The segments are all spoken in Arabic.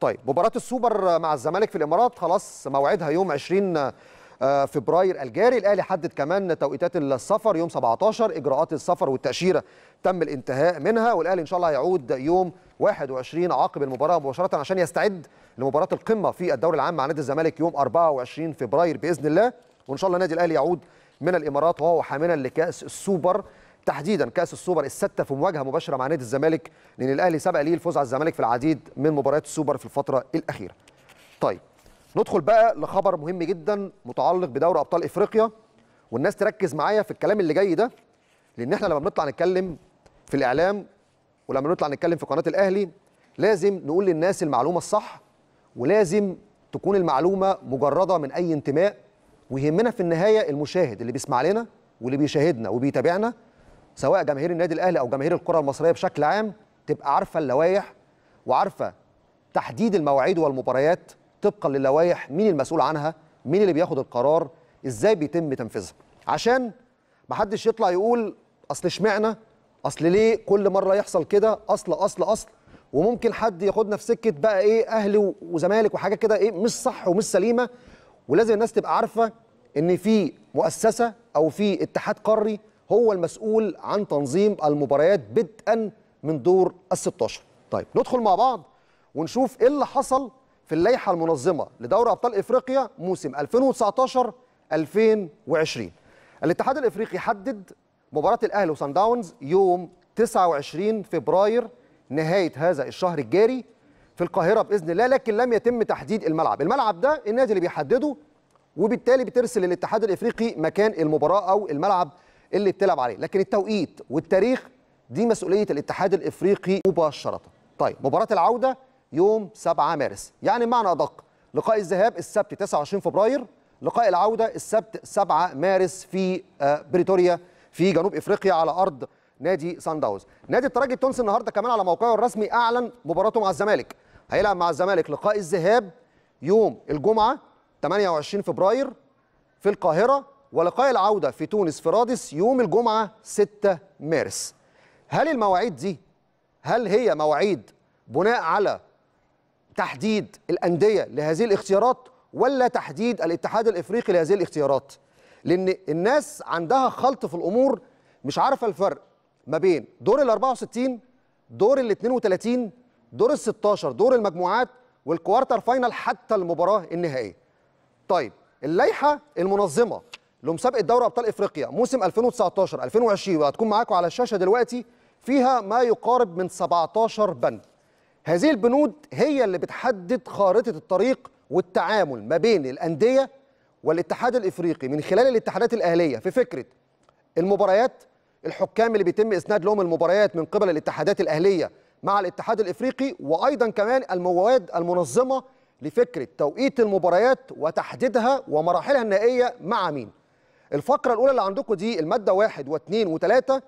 طيب مباراه السوبر مع الزمالك في الامارات خلاص موعدها يوم 20 آه، فبراير الجاري الاهلي حدد كمان توقيتات السفر يوم 17 اجراءات السفر والتاشيره تم الانتهاء منها والاهلي ان شاء الله هيعود يوم 21 عقب المباراه مباشره عشان يستعد لمباراه القمه في الدوري العام مع نادي الزمالك يوم 24 فبراير باذن الله وان شاء الله النادي الاهلي يعود من الامارات وهو حاملا لكاس السوبر تحديدا كاس السوبر السته في مواجهه مباشره مع نادي الزمالك لان الاهلي سبق ليه الفوز على الزمالك في العديد من مباريات السوبر في الفتره الاخيره. طيب ندخل بقى لخبر مهم جدا متعلق بدوري ابطال افريقيا والناس تركز معايا في الكلام اللي جاي ده لان احنا لما بنطلع نتكلم في الاعلام ولما نطلع نتكلم في قناه الاهلي لازم نقول للناس المعلومه الصح ولازم تكون المعلومه مجرده من اي انتماء ويهمنا في النهايه المشاهد اللي بيسمع لنا واللي بيشاهدنا وبيتابعنا سواء جماهير النادي الاهلي او جماهير الكره المصريه بشكل عام تبقى عارفه اللوائح وعارفه تحديد المواعيد والمباريات طبقا للوائح مين المسؤول عنها مين اللي بياخد القرار ازاي بيتم تنفيذها عشان ما حدش يطلع يقول اصل اشمعنى اصل ليه كل مره يحصل كده اصل اصل اصل وممكن حد ياخدنا في سكه بقى ايه اهلي وزمالك وحاجه كده ايه مش صح ومش سليمه ولازم الناس تبقى عارفه ان في مؤسسه او في اتحاد قاري هو المسؤول عن تنظيم المباريات بدءا من دور ال 16 طيب ندخل مع بعض ونشوف ايه اللي حصل في اللائحه المنظمه لدوري ابطال افريقيا موسم 2019 2020 الاتحاد الافريقي حدد مباراه الاهلي وسان داونز يوم 29 فبراير نهايه هذا الشهر الجاري في القاهره باذن الله لكن لم يتم تحديد الملعب الملعب ده النادي اللي بيحدده وبالتالي بترسل للاتحاد الافريقي مكان المباراه او الملعب اللي بتلعب عليه لكن التوقيت والتاريخ دي مسؤوليه الاتحاد الافريقي مباشره طيب مباراه العوده يوم 7 مارس يعني بمعنى ادق لقاء الذهاب السبت 29 فبراير لقاء العوده السبت 7 مارس في آه، بريتوريا في جنوب افريقيا على ارض نادي سان داونز نادي الترجي التونسي النهارده كمان على موقعه الرسمي اعلن مباراته مع الزمالك هيلعب مع الزمالك لقاء الذهاب يوم الجمعه 28 فبراير في القاهره ولقاء العودة في تونس في رادس يوم الجمعة 6 مارس هل المواعيد دي هل هي مواعيد بناء على تحديد الأندية لهذه الاختيارات ولا تحديد الاتحاد الإفريقي لهذه الاختيارات لأن الناس عندها خلط في الأمور مش عارفة الفرق ما بين دور ال 64 دور ال 32 دور ال 16 دور المجموعات والكوارتر فاينل حتى المباراة النهائية طيب اللائحة المنظمة لمسابقه دوري ابطال افريقيا موسم 2019 2020 وهتكون معاكم على الشاشه دلوقتي فيها ما يقارب من 17 بند هذه البنود هي اللي بتحدد خارطه الطريق والتعامل ما بين الانديه والاتحاد الافريقي من خلال الاتحادات الاهليه في فكره المباريات الحكام اللي بيتم اسناد لهم المباريات من قبل الاتحادات الاهليه مع الاتحاد الافريقي وايضا كمان المواد المنظمه لفكره توقيت المباريات وتحديدها ومراحلها النهائيه مع مين الفقره الاولى اللي عندكم دي الماده واحد واثنين وثلاثه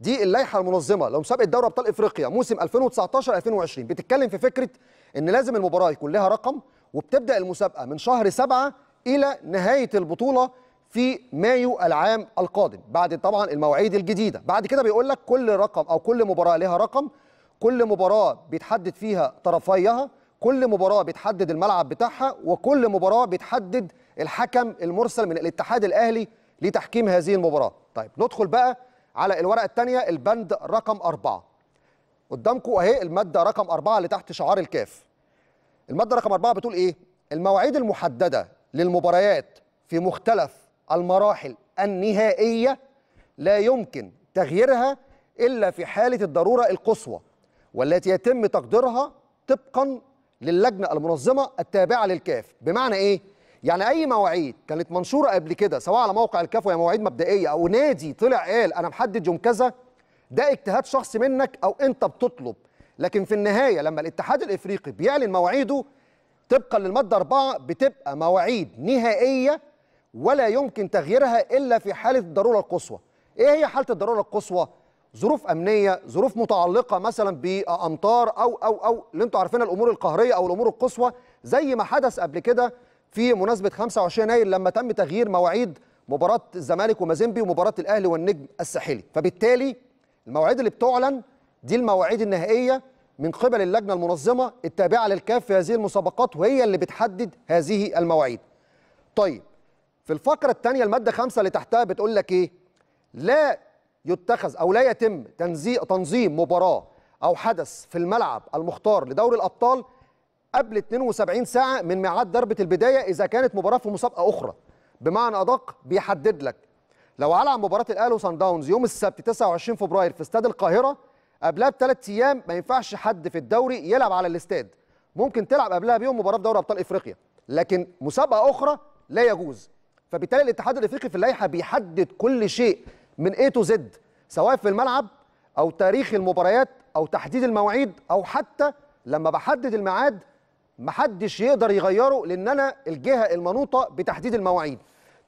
دي اللائحه المنظمه لمسابقه دوري ابطال افريقيا موسم 2019 2020 بتتكلم في فكره ان لازم المباراه يكون لها رقم وبتبدا المسابقه من شهر سبعة الى نهايه البطوله في مايو العام القادم بعد طبعا المواعيد الجديده بعد كده بيقول لك كل رقم او كل مباراه لها رقم كل مباراه بيتحدد فيها طرفيها كل مباراه بتحدد الملعب بتاعها وكل مباراه بتحدد الحكم المرسل من الاتحاد الاهلي لتحكيم هذه المباراه طيب ندخل بقى على الورقه الثانيه البند رقم أربعة قدامكم اهي الماده رقم أربعة اللي تحت شعار الكاف الماده رقم أربعة بتقول ايه المواعيد المحدده للمباريات في مختلف المراحل النهائيه لا يمكن تغييرها الا في حاله الضروره القصوى والتي يتم تقديرها طبقا للجنه المنظمه التابعه للكاف بمعنى ايه يعني اي مواعيد كانت منشوره قبل كده سواء على موقع الكاف وهي مواعيد مبدئيه او نادي طلع قال انا محدد يوم كذا ده اجتهاد شخصي منك او انت بتطلب لكن في النهايه لما الاتحاد الافريقي بيعلن مواعيده طبقا للماده أربعة بتبقى مواعيد نهائيه ولا يمكن تغييرها الا في حاله الضروره القصوى ايه هي حاله الضروره القصوى ظروف امنيه ظروف متعلقه مثلا بامطار او او او اللي انتوا عارفينها الامور القهريه او الامور القصوى زي ما حدث قبل كده في مناسبه 25 يناير لما تم تغيير مواعيد مباراه الزمالك ومازيمبي ومباراه الاهلي والنجم الساحلي فبالتالي المواعيد اللي بتعلن دي المواعيد النهائيه من قبل اللجنه المنظمه التابعه للكاف في هذه المسابقات وهي اللي بتحدد هذه المواعيد طيب في الفقره الثانيه الماده 5 اللي تحتها بتقول لك ايه لا يتخذ أو لا يتم تنظيم مباراة أو حدث في الملعب المختار لدوري الأبطال قبل 72 ساعة من ميعاد ضربة البداية إذا كانت مباراة في مسابقة أخرى بمعنى أدق بيحدد لك لو هلعب مباراة الأهلي وصن داونز يوم السبت 29 فبراير في استاد القاهرة قبلها بثلاث أيام ما ينفعش حد في الدوري يلعب على الاستاد ممكن تلعب قبلها بيوم مباراة في دوري أبطال إفريقيا لكن مسابقة أخرى لا يجوز فبالتالي الاتحاد الافريقي في اللائحه بيحدد كل شيء من A to Z سواء في الملعب او تاريخ المباريات او تحديد المواعيد او حتى لما بحدد الميعاد محدش يقدر يغيره لان انا الجهه المنوطه بتحديد المواعيد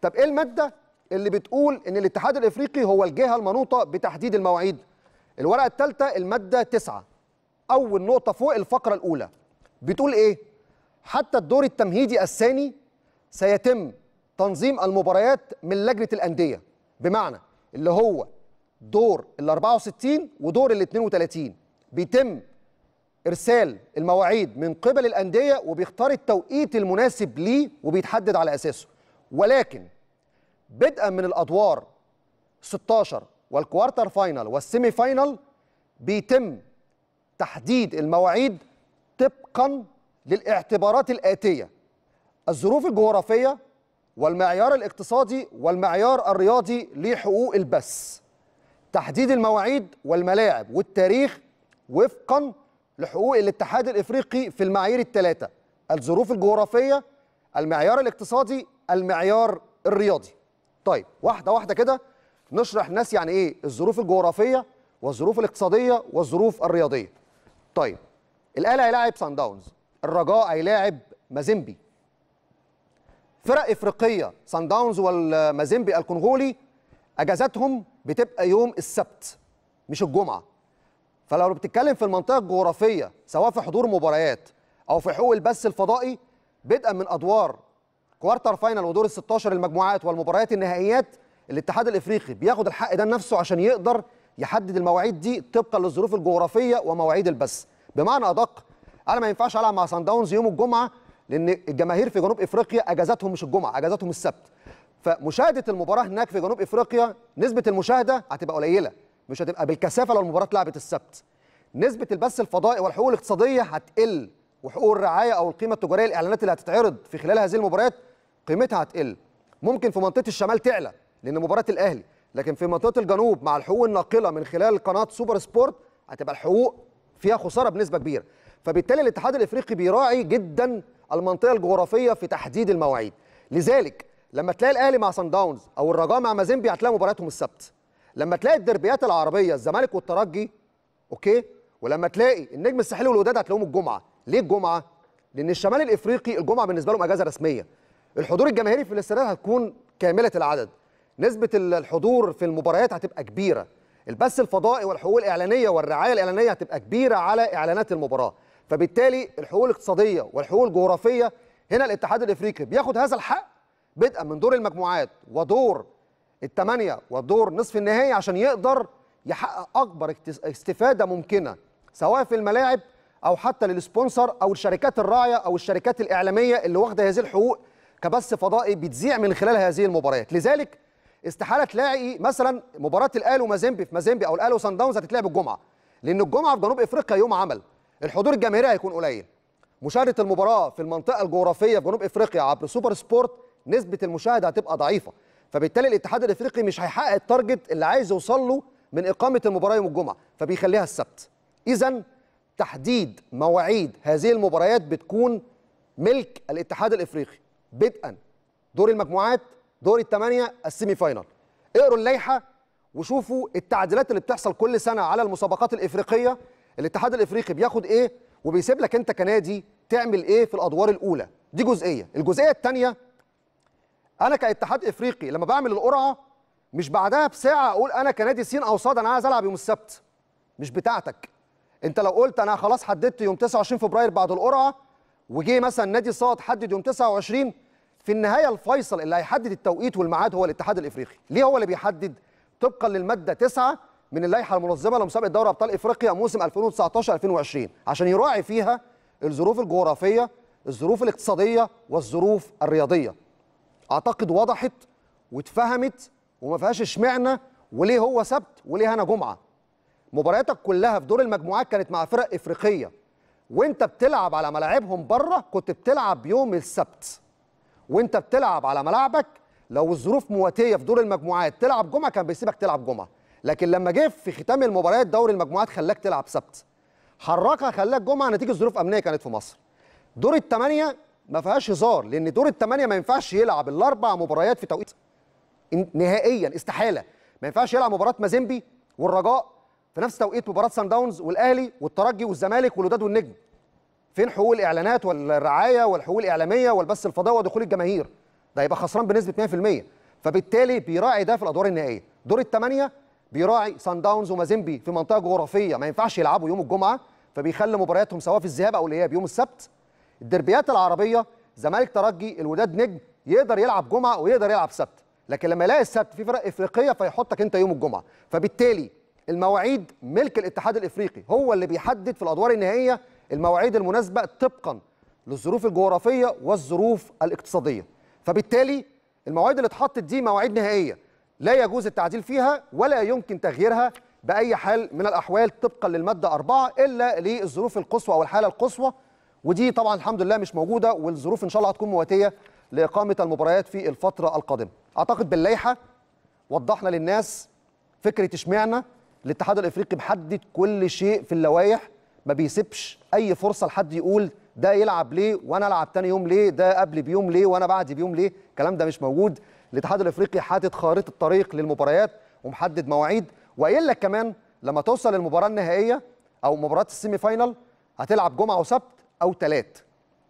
طب ايه الماده اللي بتقول ان الاتحاد الافريقي هو الجهه المنوطه بتحديد المواعيد الورقه الثالثه الماده 9 اول نقطه فوق الفقره الاولى بتقول ايه حتى الدور التمهيدي الثاني سيتم تنظيم المباريات من لجنه الانديه بمعنى اللي هو دور ال 64 ودور ال 32 بيتم ارسال المواعيد من قبل الانديه وبيختار التوقيت المناسب ليه وبيتحدد على اساسه ولكن بدءا من الادوار 16 والكوارتر فاينل والسيمي فاينل بيتم تحديد المواعيد طبقا للاعتبارات الاتيه الظروف الجغرافيه والمعيار الاقتصادي والمعيار الرياضي لحقوق البث تحديد المواعيد والملاعب والتاريخ وفقا لحقوق الاتحاد الافريقي في المعايير الثلاثه الظروف الجغرافيه المعيار الاقتصادي المعيار الرياضي طيب واحده واحده كده نشرح الناس يعني ايه الظروف الجغرافيه والظروف الاقتصاديه والظروف الرياضيه طيب الاهلي هيلاعب سان داونز الرجاء هيلاعب مازيمبي فرق افريقيه سان داونز والمازيمبي الكونغولي اجازاتهم بتبقى يوم السبت مش الجمعه فلو بتتكلم في المنطقه الجغرافيه سواء في حضور مباريات او في حقوق البث الفضائي بدءا من ادوار كوارتر فاينل ودور ال 16 المجموعات والمباريات النهائيات الاتحاد الافريقي بياخد الحق ده لنفسه عشان يقدر يحدد المواعيد دي طبقا للظروف الجغرافيه ومواعيد البث بمعنى ادق انا ما ينفعش العب مع سان داونز يوم الجمعه لان الجماهير في جنوب افريقيا اجازتهم مش الجمعه اجازتهم السبت فمشاهده المباراه هناك في جنوب افريقيا نسبه المشاهده هتبقى قليله مش هتبقى بالكثافه لو المباراه اتلعبت السبت نسبه البث الفضائي والحقوق الاقتصاديه هتقل وحقوق الرعايه او القيمه التجاريه الاعلانات اللي هتتعرض في خلال هذه المباريات قيمتها هتقل ممكن في منطقه الشمال تعلى لان مباراه الاهلي لكن في منطقه الجنوب مع الحقوق الناقله من خلال قناه سوبر سبورت هتبقى الحقوق فيها خساره بنسبه كبيره فبالتالي الاتحاد الافريقي بيراعي جدا المنطقه الجغرافيه في تحديد المواعيد لذلك لما تلاقي الاهلي مع سان داونز او الرجاء مع مازيمبي هتلاقي مبارياتهم السبت لما تلاقي الدربيات العربيه الزمالك والترجي اوكي ولما تلاقي النجم الساحلي والوداد هتلاقيهم الجمعه ليه الجمعه لان الشمال الافريقي الجمعه بالنسبه لهم اجازه رسميه الحضور الجماهيري في الاستاد هتكون كامله العدد نسبه الحضور في المباريات هتبقى كبيره البث الفضائي والحقوق الاعلانيه والرعايه الاعلانيه هتبقى كبيره على اعلانات المباراه فبالتالي الحقوق الاقتصاديه والحقوق الجغرافيه هنا الاتحاد الافريقي بياخد هذا الحق بدءا من دور المجموعات ودور الثمانيه ودور نصف النهائي عشان يقدر يحقق اكبر استفاده ممكنه سواء في الملاعب او حتى للسبونسر او الشركات الراعيه او الشركات الاعلاميه اللي واخده هذه الحقوق كبث فضائي بتذيع من خلال هذه المباريات لذلك استحاله تلاقي مثلا مباراه الاهلي ومازيمبي في مازيمبي او الاهلي وسان داونز هتتلعب الجمعه لان الجمعه في جنوب افريقيا يوم عمل الحضور الجماهيري هيكون قليل مشاهده المباراه في المنطقه الجغرافيه في جنوب افريقيا عبر سوبر سبورت نسبه المشاهده هتبقى ضعيفه فبالتالي الاتحاد الافريقي مش هيحقق التارجت اللي عايز يوصل له من اقامه المباراه يوم الجمعه فبيخليها السبت اذا تحديد مواعيد هذه المباريات بتكون ملك الاتحاد الافريقي بدءا دور المجموعات دور الثمانيه السيمي فاينل اقروا اللائحه وشوفوا التعديلات اللي بتحصل كل سنه على المسابقات الافريقيه الاتحاد الافريقي بياخد ايه وبيسيب لك انت كنادي تعمل ايه في الادوار الاولى دي جزئيه الجزئيه الثانيه انا كاتحاد افريقي لما بعمل القرعه مش بعدها بساعه اقول انا كنادي سين او صاد انا عايز العب يوم السبت مش بتاعتك انت لو قلت انا خلاص حددت يوم 29 فبراير بعد القرعه وجي مثلا نادي صاد حدد يوم 29 في النهايه الفيصل اللي هيحدد التوقيت والميعاد هو الاتحاد الافريقي ليه هو اللي بيحدد طبقا للماده 9 من اللائحه المنظمه لمسابقه دوري ابطال افريقيا موسم 2019 2020 عشان يراعي فيها الظروف الجغرافيه الظروف الاقتصاديه والظروف الرياضيه اعتقد وضحت واتفهمت وما فيهاش اشمعنى وليه هو سبت وليه انا جمعه مبارياتك كلها في دور المجموعات كانت مع فرق افريقيه وانت بتلعب على ملاعبهم بره كنت بتلعب يوم السبت وانت بتلعب على ملاعبك لو الظروف مواتيه في دور المجموعات تلعب جمعه كان بيسيبك تلعب جمعه لكن لما جه في ختام المباريات دوري المجموعات خلاك تلعب سبت حركها خلاك جمعه نتيجه ظروف امنيه كانت في مصر دور الثمانيه ما فيهاش هزار لان دور الثمانيه ما ينفعش يلعب الاربع مباريات في توقيت نهائيا استحاله ما ينفعش يلعب مباراه مازيمبي والرجاء في نفس توقيت مباراه سان داونز والاهلي والترجي والزمالك والوداد والنجم فين حقوق الاعلانات والرعايه والحقوق الاعلاميه والبث الفضائي ودخول الجماهير ده يبقى خسران بنسبه 100% فبالتالي بيراعي ده في الادوار النهائيه دور الثمانيه بيراعي سان داونز ومازيمبي في منطقه جغرافيه ما ينفعش يلعبوا يوم الجمعه فبيخلي مبارياتهم سواء في الذهاب او الاياب يوم السبت الدربيات العربيه زمالك ترجي الوداد نجم يقدر يلعب جمعه ويقدر يلعب سبت لكن لما يلاقي السبت في فرق افريقيه فيحطك انت يوم الجمعه فبالتالي المواعيد ملك الاتحاد الافريقي هو اللي بيحدد في الادوار النهائيه المواعيد المناسبه طبقا للظروف الجغرافيه والظروف الاقتصاديه فبالتالي المواعيد اللي اتحطت دي مواعيد نهائيه لا يجوز التعديل فيها ولا يمكن تغييرها باي حال من الاحوال طبقا للماده أربعة الا للظروف القصوى او الحاله القصوى ودي طبعا الحمد لله مش موجوده والظروف ان شاء الله هتكون مواتيه لاقامه المباريات في الفتره القادمه. اعتقد باللائحه وضحنا للناس فكره اشمعنى الاتحاد الافريقي محدد كل شيء في اللوائح ما بيسيبش اي فرصه لحد يقول ده يلعب ليه وانا العب تاني يوم ليه ده قبل بيوم ليه وانا بعد بيوم ليه الكلام ده مش موجود الاتحاد الافريقي حاطط خارطه الطريق للمباريات ومحدد مواعيد وقايل لك كمان لما توصل المباراه النهائيه او مباراه السيمي فاينل هتلعب جمعه وسبت او ثلاث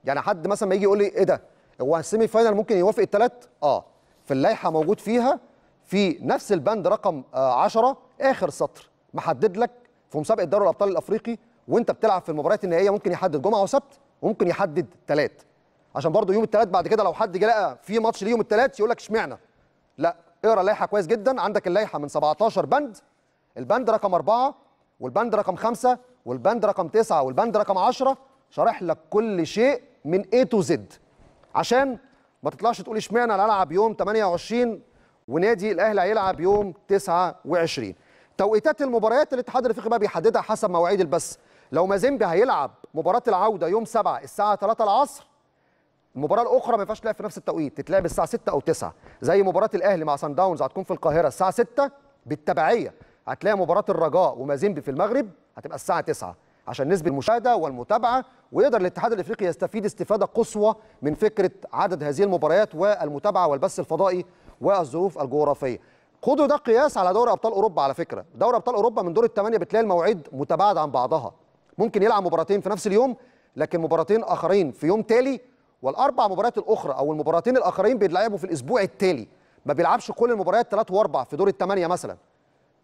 يعني حد مثلا ما يجي يقول لي ايه ده هو السيمي فاينل ممكن يوافق الثلاث اه في اللائحه موجود فيها في نفس البند رقم 10 آه، اخر سطر محدد لك في مسابقه دوري الابطال الافريقي وانت بتلعب في المباريات النهائيه ممكن يحدد جمعه وسبت وممكن يحدد ثلاث عشان برضه يوم الثلاث بعد كده لو حد جه لقى في ماتش ليوم الثلاث يقول لك اشمعنى لا اقرا اللائحه كويس جدا عندك اللائحه من 17 بند البند رقم أربعة والبند رقم خمسة والبند رقم تسعة والبند رقم 10 شارح لك كل شيء من A تو Z عشان ما تطلعش تقول اشمعنى انا العب يوم 28 ونادي الاهلي هيلعب يوم 29 توقيتات المباريات الاتحاد الافريقي بقى بيحددها حسب مواعيد البث لو مازيمبي هيلعب مباراه العوده يوم 7 الساعه 3 العصر المباراه الاخرى ما ينفعش تلعب في نفس التوقيت تتلعب الساعه 6 او 9 زي مباراه الاهلي مع سان داونز هتكون في القاهره الساعه 6 بالتبعيه هتلاقي مباراه الرجاء ومازيمبي في المغرب هتبقى الساعه 9 عشان نسبه المشاهده والمتابعه ويقدر الاتحاد الافريقي يستفيد استفاده قصوى من فكره عدد هذه المباريات والمتابعه والبث الفضائي والظروف الجغرافيه خدوا ده قياس على دوري ابطال اوروبا على فكره دوري ابطال اوروبا من دور الثمانيه بتلاقي المواعيد متباعده عن بعضها ممكن يلعب مباراتين في نفس اليوم لكن مباراتين اخرين في يوم تالي والاربع مباريات الاخرى او المباراتين الاخرين بيتلعبوا في الاسبوع التالي ما بيلعبش كل المباريات ثلاث واربع في دور الثمانيه مثلا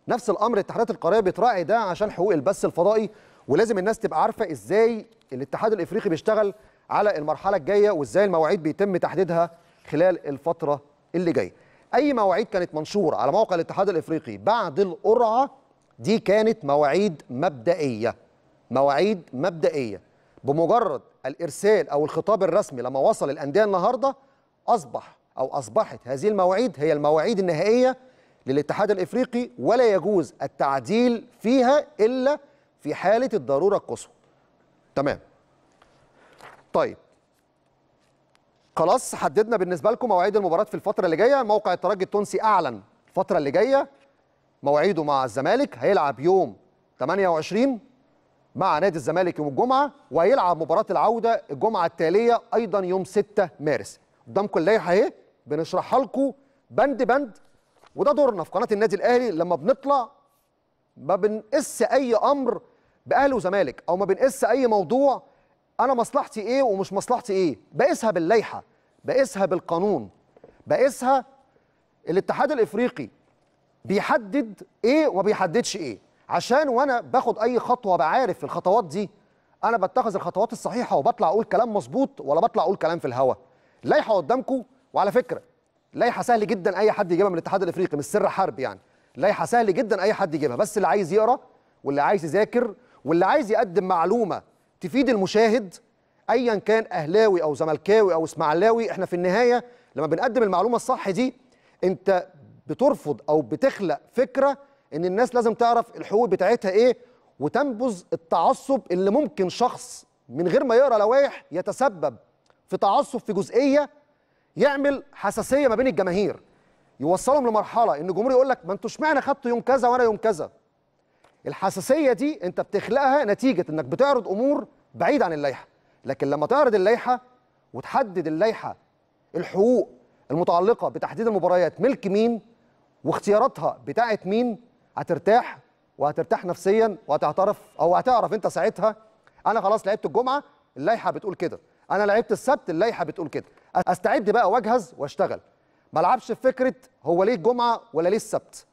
نفس الامر اتحادات القاريه بتراعي ده عشان حقوق البث الفضائي ولازم الناس تبقى عارفه ازاي الاتحاد الافريقي بيشتغل على المرحله الجايه وازاي المواعيد بيتم تحديدها خلال الفتره اللي جايه اي مواعيد كانت منشوره على موقع الاتحاد الافريقي بعد القرعه دي كانت مواعيد مبدئيه مواعيد مبدئيه بمجرد الارسال او الخطاب الرسمي لما وصل الانديه النهارده اصبح او اصبحت هذه المواعيد هي المواعيد النهائيه للاتحاد الافريقي ولا يجوز التعديل فيها الا في حاله الضروره القصوى. تمام. طيب خلاص حددنا بالنسبه لكم مواعيد المباريات في الفتره اللي جايه موقع الترجي التونسي اعلن الفتره اللي جايه مواعيده مع الزمالك هيلعب يوم 28 مع نادي الزمالك يوم الجمعه وهيلعب مباراه العوده الجمعه التاليه ايضا يوم 6 مارس قدامكم اللائحه اهي بنشرحها لكم بند بند وده دورنا في قناه النادي الاهلي لما بنطلع ما بنقس اي امر باهلي وزمالك او ما بنقس اي موضوع انا مصلحتي ايه ومش مصلحتي ايه بقيسها باللائحه بقيسها بالقانون بقيسها الاتحاد الافريقي بيحدد ايه وما بيحددش ايه عشان وانا باخد اي خطوه بعارف الخطوات دي انا بتخذ الخطوات الصحيحه وبطلع اقول كلام مظبوط ولا بطلع اقول كلام في الهوا لائحه قدامكم وعلى فكره لائحه سهل جدا اي حد يجيبها من الاتحاد الافريقي مش سر حرب يعني لائحه سهل جدا اي حد يجيبها بس اللي عايز يقرا واللي عايز يذاكر واللي عايز يقدم معلومه تفيد المشاهد ايا كان اهلاوي او زملكاوي او اسماعيلاوي احنا في النهايه لما بنقدم المعلومه الصح دي انت بترفض او بتخلق فكره ان الناس لازم تعرف الحقوق بتاعتها ايه وتنبذ التعصب اللي ممكن شخص من غير ما يقرا لوائح يتسبب في تعصب في جزئيه يعمل حساسيه ما بين الجماهير يوصلهم لمرحله ان الجمهور يقول لك ما انتوا اشمعنى خدتوا يوم كذا وانا يوم كذا الحساسيه دي انت بتخلقها نتيجه انك بتعرض امور بعيد عن اللائحه لكن لما تعرض اللائحه وتحدد اللائحه الحقوق المتعلقه بتحديد المباريات ملك مين واختياراتها بتاعه مين هترتاح وهترتاح نفسيا وهتعترف او هتعرف انت ساعتها انا خلاص لعبت الجمعه اللائحه بتقول كده انا لعبت السبت اللائحه بتقول كده استعد بقى واجهز واشتغل ما العبش في فكره هو ليه الجمعه ولا ليه السبت